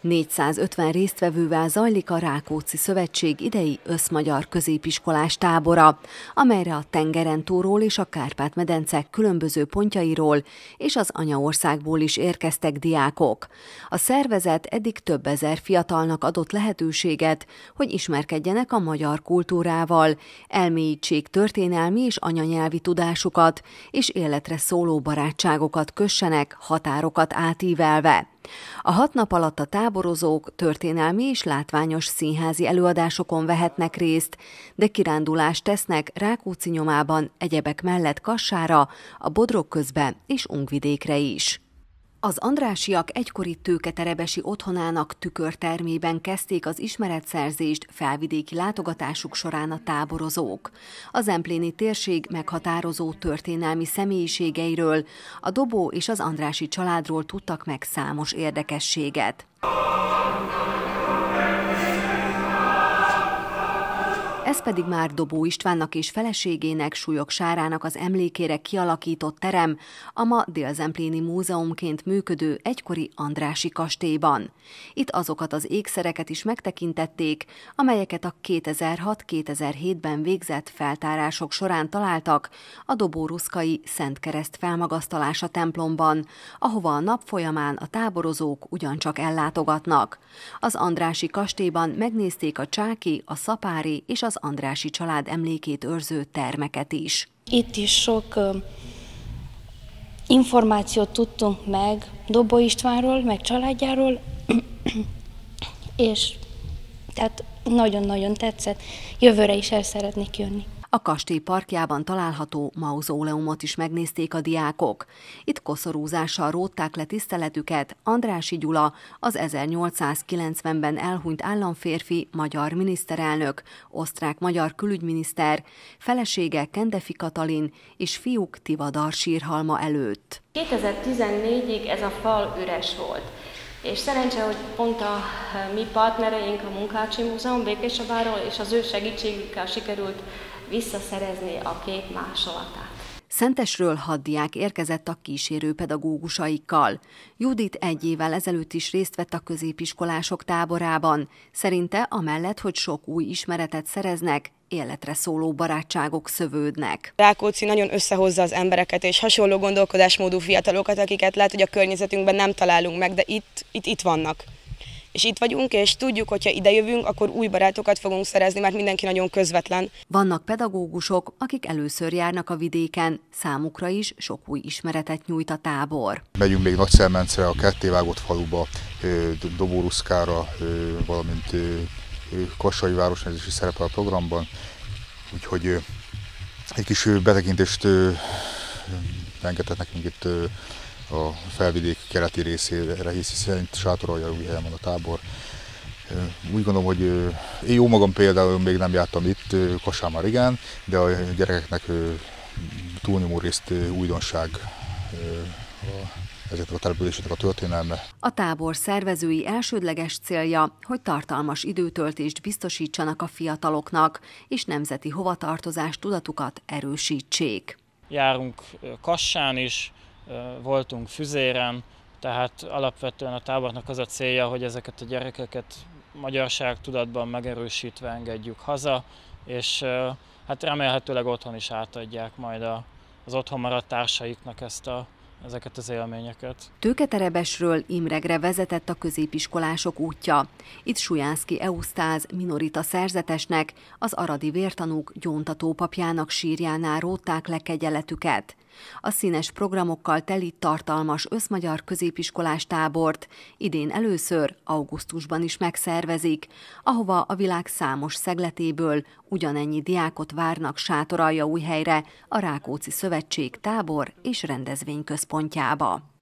450 résztvevővel zajlik a Rákóczi Szövetség idei összmagyar középiskolás tábora, amelyre a tengeren és a Kárpát-medencek különböző pontjairól és az anyaországból is érkeztek diákok. A szervezet eddig több ezer fiatalnak adott lehetőséget, hogy ismerkedjenek a magyar kultúrával, elmélyítsék történelmi és anyanyelvi tudásukat, és életre szóló barátságokat kössenek határokat átívelve. A hat nap alatt a táborozók történelmi és látványos színházi előadásokon vehetnek részt, de kirándulást tesznek Rákóczi nyomában, egyebek mellett Kassára, a Bodrog közbe és Ungvidékre is. Az Andrásiak egykori tőketerebesi otthonának tükörtermében kezdték az ismeretszerzést felvidéki látogatásuk során a táborozók. Az Zempléni térség meghatározó történelmi személyiségeiről, a Dobó és az Andrási családról tudtak meg számos érdekességet. Ez pedig már Dobó Istvánnak és feleségének, Súlyok Sárának az emlékére kialakított terem, a ma Délzempléni Múzeumként működő egykori Andrási kastélyban. Itt azokat az ékszereket is megtekintették, amelyeket a 2006-2007-ben végzett feltárások során találtak a Dobó Dobóruszkai Szentkereszt felmagasztalása templomban, ahova a nap folyamán a táborozók ugyancsak ellátogatnak. Az Andrási kastélyban megnézték a Csáki, a Szapári és az Andrási család emlékét őrző termeket is. Itt is sok információt tudtunk meg Dobó Istvánról, meg családjáról, és tehát nagyon-nagyon tetszett. Jövőre is el szeretnék jönni. A kastély parkjában található mauzóleumot is megnézték a diákok. Itt koszorúzással rótták le tiszteletüket Andrási Gyula, az 1890-ben elhunyt államférfi magyar miniszterelnök, osztrák-magyar külügyminiszter, felesége Kendefi Katalin és fiúk Tivadar sírhalma előtt. 2014-ig ez a fal üres volt. És szerencse, hogy pont a eh, mi partnereink a Munkácsi Múzeum Békésabáról és az ő segítségükkel sikerült visszaszerezni a kép másolatát. Szentesről haddiák érkezett a kísérő pedagógusaikkal. Judit egy évvel ezelőtt is részt vett a középiskolások táborában. Szerinte amellett, hogy sok új ismeretet szereznek, életre szóló barátságok szövődnek. Rákóczi nagyon összehozza az embereket és hasonló gondolkodásmódú fiatalokat, akiket lehet, hogy a környezetünkben nem találunk meg, de itt, itt, itt vannak és itt vagyunk, és tudjuk, hogyha ide jövünk, akkor új barátokat fogunk szerezni, mert mindenki nagyon közvetlen. Vannak pedagógusok, akik először járnak a vidéken, számukra is sok új ismeretet nyújt a tábor. Megyünk még Nagyszermencre, a kettévágott faluba, Doboruszkára, valamint Kassai Városon, is szerepel a programban, úgyhogy egy kis betekintést engedhet nekünk itt a felvidék keleti részére, hisz, hiszen sátorolja új helyen van a tábor. Úgy gondolom, hogy én jó magam például még nem jártam itt, Kassán már igen, de a gyerekeknek túlnyomó részt újdonság a ezeknek a településeknek a történelme. A tábor szervezői elsődleges célja, hogy tartalmas időtöltést biztosítsanak a fiataloknak, és nemzeti hovatartozás tudatukat erősítsék. Járunk Kassán is, voltunk füzéren, tehát alapvetően a tábornak az a célja, hogy ezeket a gyerekeket magyarság tudatban megerősítve engedjük haza, és hát remélhetőleg otthon is átadják majd a, az otthon maradt társaiknak ezt a, ezeket az élményeket. Tőketerebesről Imregre vezetett a középiskolások útja. Itt Sujánszki Eusztáz minorita szerzetesnek, az aradi vértanúk gyóntatópapjának papjának sírjánál rótták le kegyeletüket. A színes programokkal teli tartalmas összmagyar középiskolás tábort idén először, augusztusban is megszervezik, ahova a világ számos szegletéből ugyanennyi diákot várnak Sátoralja helyre, a Rákóczi Szövetség tábor és központjába.